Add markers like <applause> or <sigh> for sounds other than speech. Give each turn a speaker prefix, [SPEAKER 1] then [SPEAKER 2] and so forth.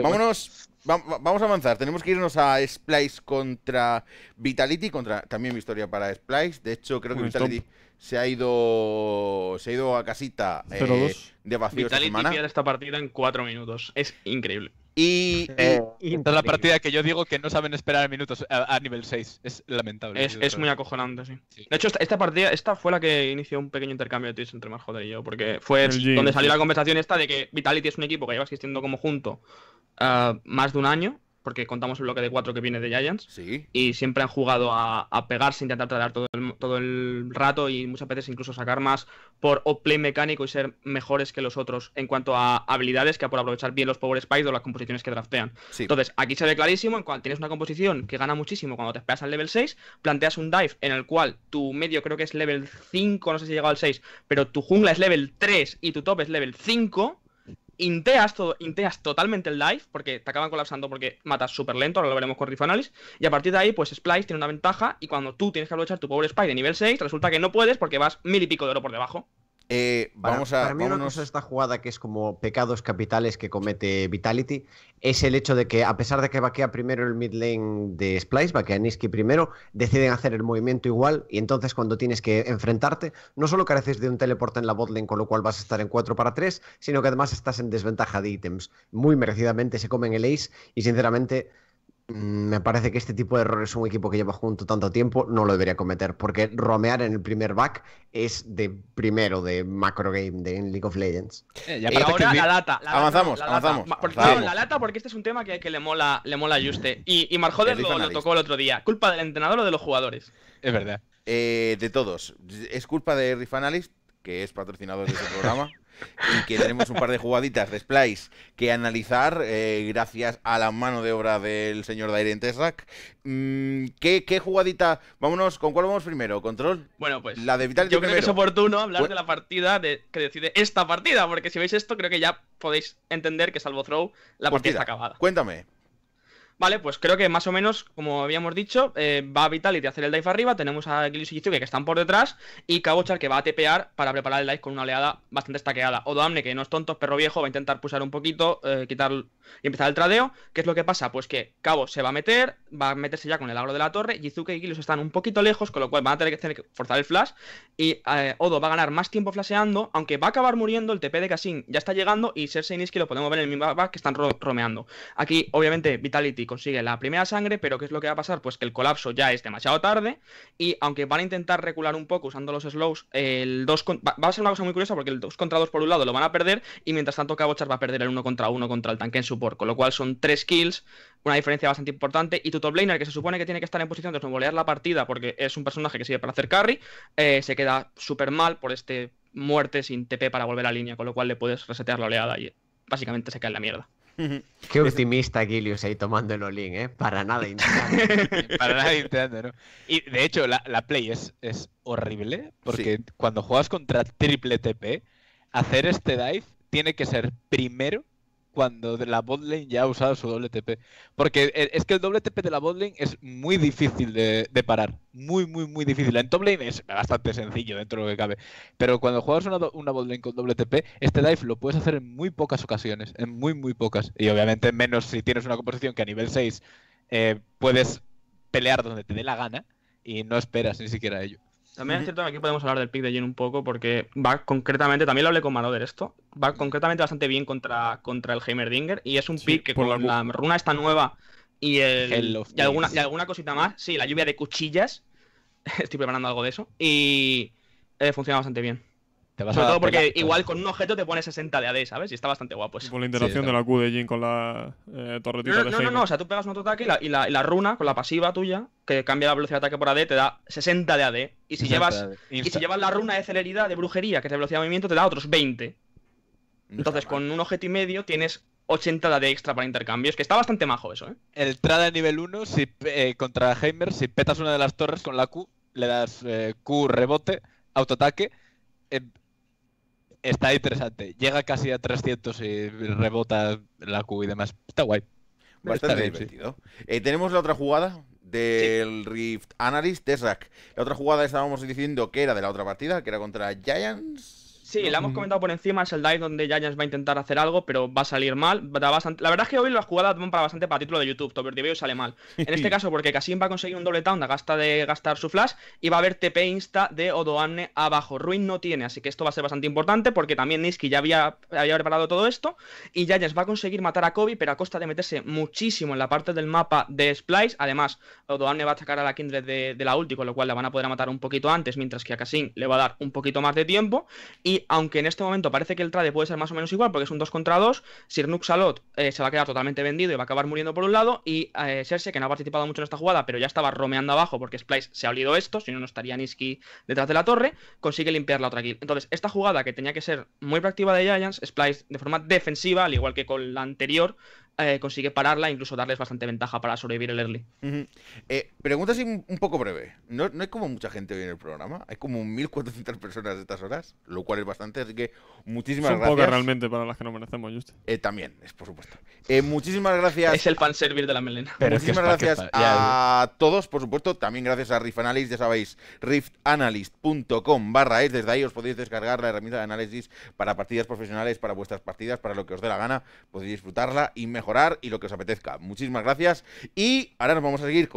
[SPEAKER 1] Vámonos vamos a avanzar. Tenemos que irnos a Splice contra Vitality. Contra también historia para Splice. De hecho, creo que Vitality se ha ido. Se ha ido a casita eh, de vacío esta semana.
[SPEAKER 2] esta partida en cuatro minutos. Es increíble. Y eh, es la partida que yo digo que no saben esperar minutos a, nivel 6. Es
[SPEAKER 3] lamentable. Es, muy acojonante, sí. De hecho, esta, partida esta fue la que inició un pequeño intercambio de entre Marjoder y yo, porque fue donde salió la conversación esta de que Vitality es un equipo que lleva existiendo como junto ah, más de un año, porque contamos el bloque de cuatro que viene de Giants. Y siempre han jugado a, a pegarse, intentar tratar todo el, todo el rato y muchas veces incluso sacar más por play mecánico y ser mejores que los otros en cuanto a habilidades que por aprovechar bien los Power Spikes o las composiciones que draftean. Entonces, aquí se ve clarísimo, en cuanto tienes una composición que gana muchísimo cuando te esperas al level 6, planteas un dive en el cual tu medio creo que es level 5, no sé si he llegado al 6, pero tu jungla es level 3 y tu top es level 5 Inteas, todo, inteas totalmente el dive, porque te acaban colapsando porque matas súper lento, ahora lo veremos con Riff y a partir de ahí, pues Splice tiene una ventaja, y cuando tú tienes que aprovechar tu pobre Spy de nivel 6, resulta que no puedes porque vas mil y pico de oro por debajo.
[SPEAKER 1] Eh, para, vamos a, mí una cosa de esta jugada que es como pecados capitales que comete Vitality es el hecho de que a pesar de que vaquea primero el mid lane de Splice, vaquea Niski primero, deciden hacer el movimiento igual y entonces cuando tienes que enfrentarte no solo careces de un teleporte en la botlane con lo cual vas a estar en 4 para 3, sino que además estás en desventaja de ítems. Muy merecidamente se comen el ace y sinceramente Mm, me parece que este tipo de errores un equipo que lleva junto tanto tiempo no lo debería cometer, porque romear en el primer back es de primero de macro game de League of Legends. Eh,
[SPEAKER 3] y eh, ahora la lata. avanzamos, avanzamos. Porque, la lata porque este es un tema que, que le mola le mola a Juste. Y, y Marjoder lo, tocó el otro día. ¿Culpa del entrenador o de los jugadores?
[SPEAKER 1] Es verdad. Eh, de todos. Es culpa de Riff que es patrocinador de este programa. <laughs> y que tenemos un par de jugaditas de Splice que analizar eh, gracias a la mano de obra del señor Dairen Tesak. Mm, ¿qué, ¿qué, jugadita? Vámonos, ¿con cuál vamos primero? ¿Control?
[SPEAKER 3] Bueno, pues la de Vital yo creo que es oportuno hablar pues de la partida que decide esta partida, porque si veis esto creo que ya podéis entender que salvo throw la partida pues está acabada. Cuéntame. Vale, pues creo que más o menos, como habíamos dicho, eh, va Vitality a hacer el dive arriba, tenemos a Gilius y Jizuke que están por detrás, y cabochar que va a tepear para preparar el dive con una oleada bastante estaqueada. Amne que no es tonto, perro viejo, va a intentar pulsar un poquito, eh, quitar y empezar el tradeo. ¿Qué es lo que pasa? Pues que Cabo se va a meter, va a meterse ya con el agro de la torre, Jizuke y Gilius están un poquito lejos, con lo cual van a tener que forzar el flash, y eh, Odo va a ganar más tiempo flasheando, aunque va a acabar muriendo, el TP de Kasin ya está llegando, y Cersei y lo podemos ver en el mismo que están romeando. Aquí, obviamente, Vitality consigue la primera sangre, pero ¿qué es lo que va a pasar? Pues que el colapso ya es demasiado tarde y aunque van a intentar recular un poco usando los slows, el va a ser una cosa muy curiosa porque el 2 contra 2 por un lado lo van a perder y mientras tanto Cabochar va a perder el 1 contra 1 contra el tanque en support, con lo cual son 3 kills, una diferencia bastante importante y top laner que se supone que tiene que estar en posición de volear la partida porque es un personaje que sirve para hacer carry, eh, se queda súper mal por este muerte sin TP para volver a línea, con lo cual le puedes resetear la oleada y básicamente se cae en la mierda.
[SPEAKER 2] Qué optimista Gilius ahí tomando el olín, ¿eh? Para nada <laughs> Para nada intentando, ¿no? Y de hecho, la, play es, es, horrible, porque cuando juegas contra triple TP, hacer este dive tiene que ser primero cuando la botlane ya ha usado su doble TP. Porque eh, es que el doble TP de la botlane es muy difícil de, parar. Muy, muy, muy difícil. En top lane es bastante sencillo dentro de lo que cabe. Pero cuando juegas una, una botlane con doble TP, este dive lo puedes hacer en muy pocas ocasiones. En muy, muy pocas. Y obviamente menos si tienes una composición que a nivel 6 eh, puedes pelear donde te dé la gana y no esperas ni siquiera ello. También es
[SPEAKER 3] cierto que aquí podemos hablar del pick de Jin un poco, porque va concretamente, también lo hablé con Maroder esto, va concretamente bastante bien contra, contra el Heimerdinger y es un pick que con la... runa esta nueva y, el, y alguna, y alguna cosita más, sí, la lluvia de cuchillas, <laughs> estoy preparando algo de eso, y eh, funciona bastante bien.
[SPEAKER 2] Sobre todo porque igual con
[SPEAKER 3] un objeto te pone 60 de AD, ¿sabes? Y está bastante guapo eso. la interacción de
[SPEAKER 2] la Q de Jin con la eh, torretita no, no, No, no, no,
[SPEAKER 3] o sea, tú pegas un autoataque y la, runa con la pasiva tuya, que cambia la velocidad de ataque por AD, te da 60 de AD. Y si, llevas, si llevas la runa de celeridad, de brujería, que es de velocidad de movimiento, te da otros 20. Entonces, con un objeto y medio tienes 80 de AD extra para intercambios, que está bastante majo eso, ¿eh?
[SPEAKER 2] El Trada nivel 1 si, eh, contra Heimer, si petas una de las torres con la Q, le das eh, Q rebote, autoataque, está
[SPEAKER 1] interesante.
[SPEAKER 2] Llega casi a 300 y rebota la Q y demás. Está guay. Bastante divertido.
[SPEAKER 1] Eh, tenemos la otra jugada del Rift Analyst de La otra jugada estábamos diciendo que era de la otra partida, que era contra Giants. Sí, la hemos comentado
[SPEAKER 3] por encima, es el dive donde Giants va a intentar hacer algo, pero va a salir mal. La verdad es que hoy las jugadas van para bastante para título de YouTube, Topper TV sale mal. En este <laughs> caso, porque Casim va a conseguir un doble down a gasta de gastar su flash y va a haber TP insta de Odoane abajo. Ruin no tiene, así que esto va a ser bastante importante porque también Niski ya había, preparado todo esto y Giants va a conseguir matar a Kobe, pero a costa de meterse muchísimo en la parte del mapa de Splice. Además, Odoane va a atacar a la Kindred de, la ulti, con lo cual la van a poder matar un poquito antes, mientras que a Casim le va a dar un poquito más de tiempo. Y aunque en este momento parece que el trade puede ser más o menos igual, porque es un 2 contra 2, Sir Nuxalot eh, se va a quedar totalmente vendido y va a acabar muriendo por un lado. Y eh, Cersei, que no ha participado mucho en esta jugada, pero ya estaba romeando abajo porque Splice se ha olido esto, si no, no estaría Niski detrás de la torre, consigue limpiar la otra kill. Entonces, esta jugada que tenía que ser muy proactiva de Giants, Splice de forma defensiva, al igual que con la anterior, eh,
[SPEAKER 1] consigue pararla e incluso darles bastante ventaja para sobrevivir el early. Eh, pregunta así un, poco breve. ¿No, hay como mucha gente hoy en el programa. Hay como 1.400 personas de estas horas, lo cual es bastante, así que muchísimas un gracias. realmente para las que no merecemos, eh, también, es por supuesto. muchísimas gracias. Es el fanservice de la melena. muchísimas gracias a todos, por supuesto. También gracias a Rift Analyst, ya sabéis, riftanalyst.com barra es. Desde ahí os podéis descargar la herramienta de análisis para partidas profesionales, para vuestras partidas, para lo que os dé la gana. Podéis disfrutarla y mejorar y lo que os apetezca. Muchísimas gracias y ahora nos vamos a seguir con